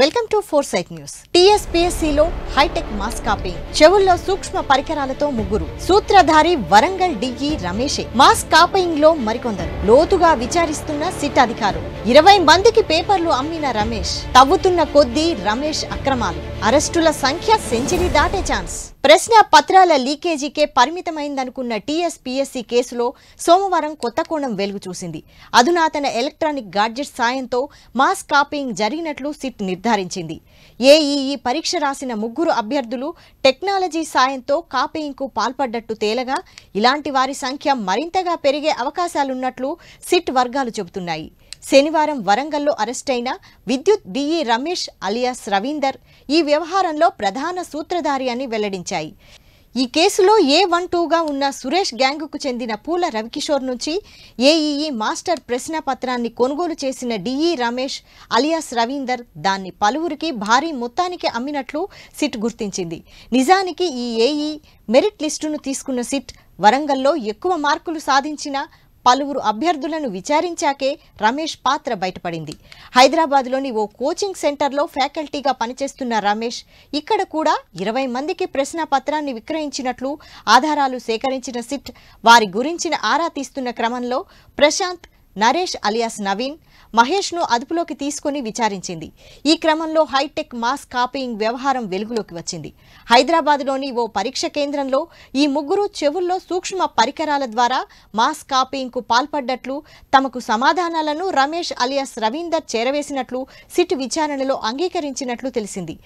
welcome to four foresight news టీఎస్పీఎస్సీలో hi-tech mass copying చెవుల్లో సూక్ష్మ పరికరాలతో ముగ్గురు సూత్రధారి వరంగల్ డిఈ రమేషే మాస్ కాపింగ్ లో మరికొందరు లోతుగా విచారిస్తున్న సిట్ అధికారులు ఇరవై మందికి పేపర్లు అమ్మిన రమేష్ తవ్వుతున్న కొద్దీ రమేష్ అక్రమాలు అరెస్టుల సంఖ్య సెంచరీ దాటే ఛాన్స్ ప్రశ్న పత్రాల లీకేజీకే పరిమితమైందనుకున్న టీఎస్పీఎస్సీ కేసులో సోమవారం కొత్త కోణం వెలుగు చూసింది అధునాతన ఎలక్ట్రానిక్ గాడ్జెట్ సాయంతో మాస్ కాపీయింగ్ జరిగినట్లు సిట్ నిర్ధారించింది ఏఈఈ పరీక్ష రాసిన ముగ్గురు అభ్యర్థులు టెక్నాలజీ సాయంతో కాపీయింగ్కు పాల్పడ్డట్టు తేలగా ఇలాంటి వారి సంఖ్య మరింతగా పెరిగే అవకాశాలున్నట్లు సిట్ వర్గాలు చెబుతున్నాయి శనివారం వరంగల్లో అరెస్టైన విద్యుత్ డిఈ రమేష్ అలియాస్ రవీందర్ ఈ వ్యవహారంలో ప్రధాన సూత్రధారి అని వెల్లడించాయి ఈ కేసులో ఏ వన్ టూగా ఉన్న సురేష్ గ్యాంగుకు చెందిన పూల రవికిషోర్ నుంచి ఏఈఈ మాస్టర్ ప్రశ్నపత్రాన్ని కొనుగోలు చేసిన డీఈ రమేష్ అలియాస్ రవీందర్ దాన్ని పలువురికి భారీ మొత్తానికి అమ్మినట్లు సిట్ గుర్తించింది నిజానికి ఈ ఏఈ మెరిట్ లిస్టును తీసుకున్న సిట్ వరంగల్లో ఎక్కువ మార్కులు సాధించిన పలువురు అభ్యర్థులను విచారించాకే రమేష్ పాత్ర బయటపడింది హైదరాబాద్లోని ఓ కోచింగ్ సెంటర్లో ఫ్యాకల్టీగా పనిచేస్తున్న రమేష్ ఇక్కడ కూడా ఇరవై మందికి ప్రశ్న పత్రాన్ని విక్రయించినట్లు ఆధారాలు సేకరించిన సిట్ వారి గురించిన ఆరా తీస్తున్న క్రమంలో ప్రశాంత్ నరేష్ అలియాస్ నవీన్ మహేష్ను అదుపులోకి తీసుకుని విచారించింది ఈ క్రమంలో హైటెక్ మాస్ కాపీయింగ్ వ్యవహారం వెలుగులోకి వచ్చింది హైదరాబాద్లోని ఓ పరీక్ష కేంద్రంలో ఈ ముగ్గురు చెవుల్లో సూక్ష్మ పరికరాల ద్వారా మాస్ కాపీయింగ్కు పాల్పడ్డట్లు తమకు సమాధానాలను రమేష్ అలియాస్ రవీందర్ చేరవేసినట్లు సిట్ విచారణలో అంగీకరించినట్లు తెలిసింది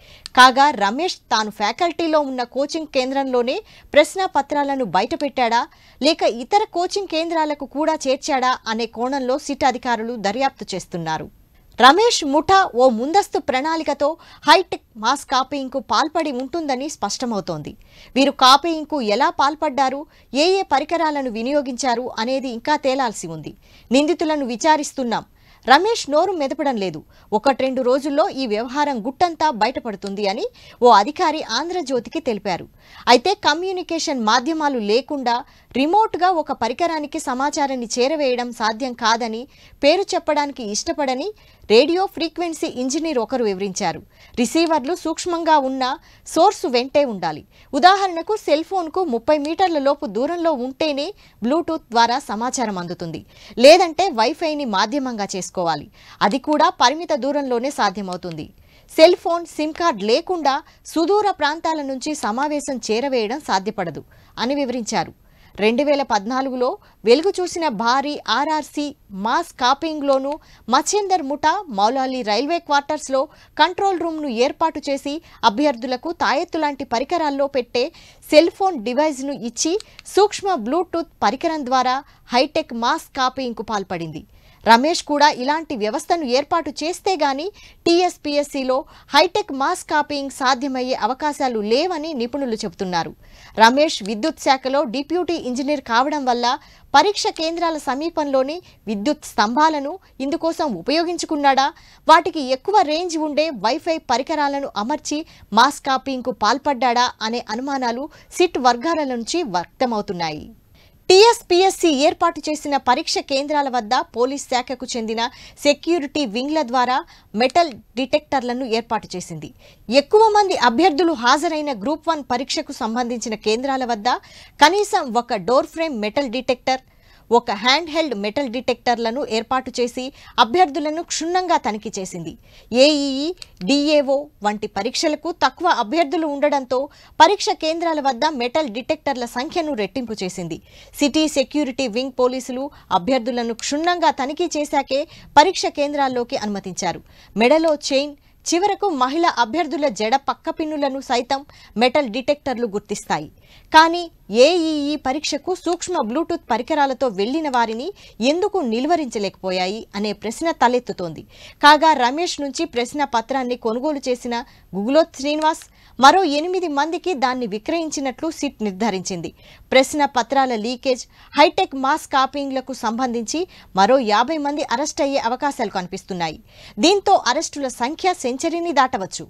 కాగా రమేష్ తాను ఫ్యాకల్టీలో ఉన్న కోచింగ్ కేంద్రంలోనే ప్రశ్న పత్రాలను బయటపెట్టాడా లేక ఇతర కోచింగ్ కేంద్రాలకు కూడా చేర్చాడా అనే కోణం కోణంలో సిట్ అధికారులు దర్యాప్తు చేస్తున్నారు రమేష్ ముఠా ఓ ముందస్తు ప్రణాళికతో హైటెక్ మాస్ కాపీయింగ్కు పాల్పడి ఉంటుందని స్పష్టమవుతోంది వీరు కాపీయింగ్కు ఎలా పాల్పడ్డారు ఏ ఏ పరికరాలను వినియోగించారు అనేది ఇంకా తేలాల్సి ఉంది నిందితులను విచారిస్తున్నాం రమేష్ నోరు మెదపడం లేదు ఒకట్రెండు రోజుల్లో ఈ వ్యవహారం గుట్టంతా బయటపడుతుంది అని ఓ అధికారి ఆంధ్రజ్యోతికి తెలిపారు అయితే కమ్యూనికేషన్ మాధ్యమాలు లేకుండా రిమోట్గా ఒక పరికరానికి సమాచారాన్ని చేరవేయడం సాధ్యం కాదని పేరు చెప్పడానికి ఇష్టపడని రేడియో ఫ్రీక్వెన్సీ ఇంజనీర్ ఒకరు వివరించారు రిసీవర్లు సూక్ష్మంగా ఉన్న సోర్సు వెంటే ఉండాలి ఉదాహరణకు సెల్ ఫోన్కు ముప్పై మీటర్ల లోపు దూరంలో ఉంటేనే బ్లూటూత్ ద్వారా సమాచారం అందుతుంది లేదంటే వైఫైని మాధ్యమంగా చేసుకోవాలి అది కూడా పరిమిత దూరంలోనే సాధ్యమవుతుంది సెల్ ఫోన్ సిమ్ కార్డ్ లేకుండా సుదూర ప్రాంతాల నుంచి సమావేశం చేరవేయడం సాధ్యపడదు అని వివరించారు రెండు వేల పద్నాలుగులో వెలుగు చూసిన భారీ ఆర్ఆర్సీ మాస్ కాపింగ్లోనూ మచేందర్ ముఠా మౌలాలి రైల్వే క్వార్టర్స్లో కంట్రోల్ రూమ్ను ఏర్పాటు చేసి అభ్యర్థులకు తాయెత్తు లాంటి పరికరాల్లో పెట్టే సెల్ ఫోన్ డివైజ్ను ఇచ్చి సూక్ష్మ బ్లూటూత్ పరికరం ద్వారా హైటెక్ మాస్ కాపింగ్కు పాల్పడింది రమేష్ కూడా ఇలాంటి వ్యవస్థను ఏర్పాటు చేస్తే గాని టీఎస్పీఎస్సీలో హైటెక్ మాస్ కాపీయింగ్ సాధ్యమయ్యే అవకాశాలు లేవని నిపుణులు చెబుతున్నారు రమేష్ విద్యుత్ శాఖలో డిప్యూటీ ఇంజనీర్ కావడం వల్ల పరీక్ష కేంద్రాల సమీపంలోని విద్యుత్ స్తంభాలను ఇందుకోసం ఉపయోగించుకున్నాడా వాటికి ఎక్కువ రేంజ్ ఉండే వైఫై పరికరాలను అమర్చి మాస్ కాపీయింగ్కు పాల్పడ్డా అనే అనుమానాలు సిట్ వర్గాల నుంచి వ్యక్తమవుతున్నాయి టీఎస్పీఎస్సీ ఏర్పాటు చేసిన పరీక్ష కేంద్రాల వద్ద పోలీస్ శాఖకు చెందిన సెక్యూరిటీ వింగ్ల ద్వారా మెటల్ డిటెక్టర్లను ఏర్పాటు చేసింది ఎక్కువ మంది అభ్యర్థులు హాజరైన గ్రూప్ వన్ పరీక్షకు సంబంధించిన కేంద్రాల వద్ద కనీసం ఒక డోర్ ఫ్రేమ్ మెటల్ డిటెక్టర్ ఒక హ్యాండ్ హెల్డ్ మెటల్ డిటెక్టర్లను ఏర్పాటు చేసి అభ్యర్థులను క్షుణ్ణంగా తనిఖీ చేసింది ఏఈఈ డిఏఓ వంటి పరీక్షలకు తక్కువ అభ్యర్థులు ఉండడంతో పరీక్ష కేంద్రాల వద్ద మెటల్ డిటెక్టర్ల సంఖ్యను రెట్టింపు చేసింది సిటీ సెక్యూరిటీ వింగ్ పోలీసులు అభ్యర్థులను క్షుణ్ణంగా తనిఖీ చేశాకే పరీక్ష కేంద్రాల్లోకి అనుమతించారు మెడలో చైన్ చివరకు మహిళ అభ్యర్థుల జడ పక్కపిన్నులను సైతం మెటల్ డిటెక్టర్లు గుర్తిస్తాయి కానీ ఏఈఈ పరీక్షకు సూక్ష్మ బ్లూటూత్ పరికరాలతో వెళ్లిన వారిని ఎందుకు నిలువరించలేకపోయాయి అనే ప్రశ్న తలెత్తుతోంది కాగా రమేష్ నుంచి ప్రశ్న పత్రాన్ని కొనుగోలు చేసిన గుగులోత్ శ్రీనివాస్ మరో ఎనిమిది మందికి దాన్ని విక్రయించినట్లు సిట్ నిర్ధారించింది ప్రశ్న పత్రాల లీకేజ్ హైటెక్ మాస్ కాపీయింగ్లకు సంబంధించి మరో యాభై మంది అరెస్ట్ అయ్యే అవకాశాలు కనిపిస్తున్నాయి దీంతో అరెస్టుల సంఖ్య సెంచరీని దాటవచ్చు